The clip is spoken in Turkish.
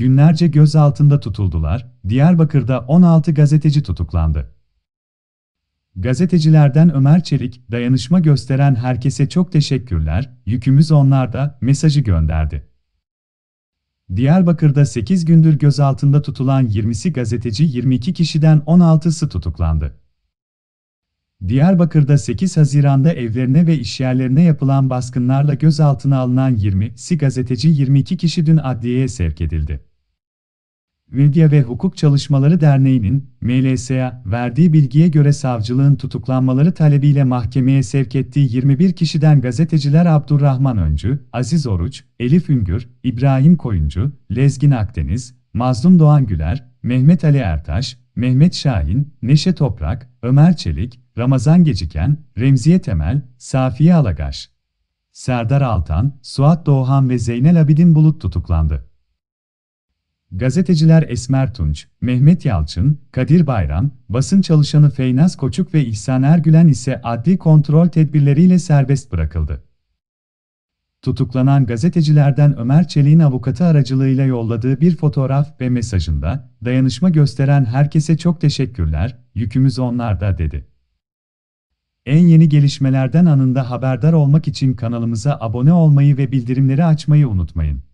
günlerce gözaltında tutuldular, Diyarbakır'da 16 gazeteci tutuklandı. Gazetecilerden Ömer Çelik, dayanışma gösteren herkese çok teşekkürler, yükümüz onlarda, mesajı gönderdi. Diyarbakır'da 8 gündür gözaltında tutulan 20'si gazeteci 22 kişiden 16'sı tutuklandı. Diyarbakır'da 8 Haziran'da evlerine ve işyerlerine yapılan baskınlarla gözaltına alınan 20'si gazeteci 22 kişi dün adliyeye sevk edildi. Medya ve Hukuk Çalışmaları Derneği'nin, MLSA, verdiği bilgiye göre savcılığın tutuklanmaları talebiyle mahkemeye sevk ettiği 21 kişiden gazeteciler Abdurrahman Öncü, Aziz Oruç, Elif Üngür, İbrahim Koyuncu, Lezgin Akdeniz, Mazlum Doğan Güler, Mehmet Ali Ertaş, Mehmet Şahin, Neşe Toprak, Ömer Çelik, Ramazan Geciken, Remziye Temel, Safiye Alagaş, Serdar Altan, Suat Doğan ve Zeynel Abidin Bulut tutuklandı. Gazeteciler Esmer Tunç, Mehmet Yalçın, Kadir Bayram, basın çalışanı Feynaz Koçuk ve İhsan Ergülen ise adli kontrol tedbirleriyle serbest bırakıldı. Tutuklanan gazetecilerden Ömer Çelik'in avukatı aracılığıyla yolladığı bir fotoğraf ve mesajında, dayanışma gösteren herkese çok teşekkürler, yükümüz onlarda dedi. En yeni gelişmelerden anında haberdar olmak için kanalımıza abone olmayı ve bildirimleri açmayı unutmayın.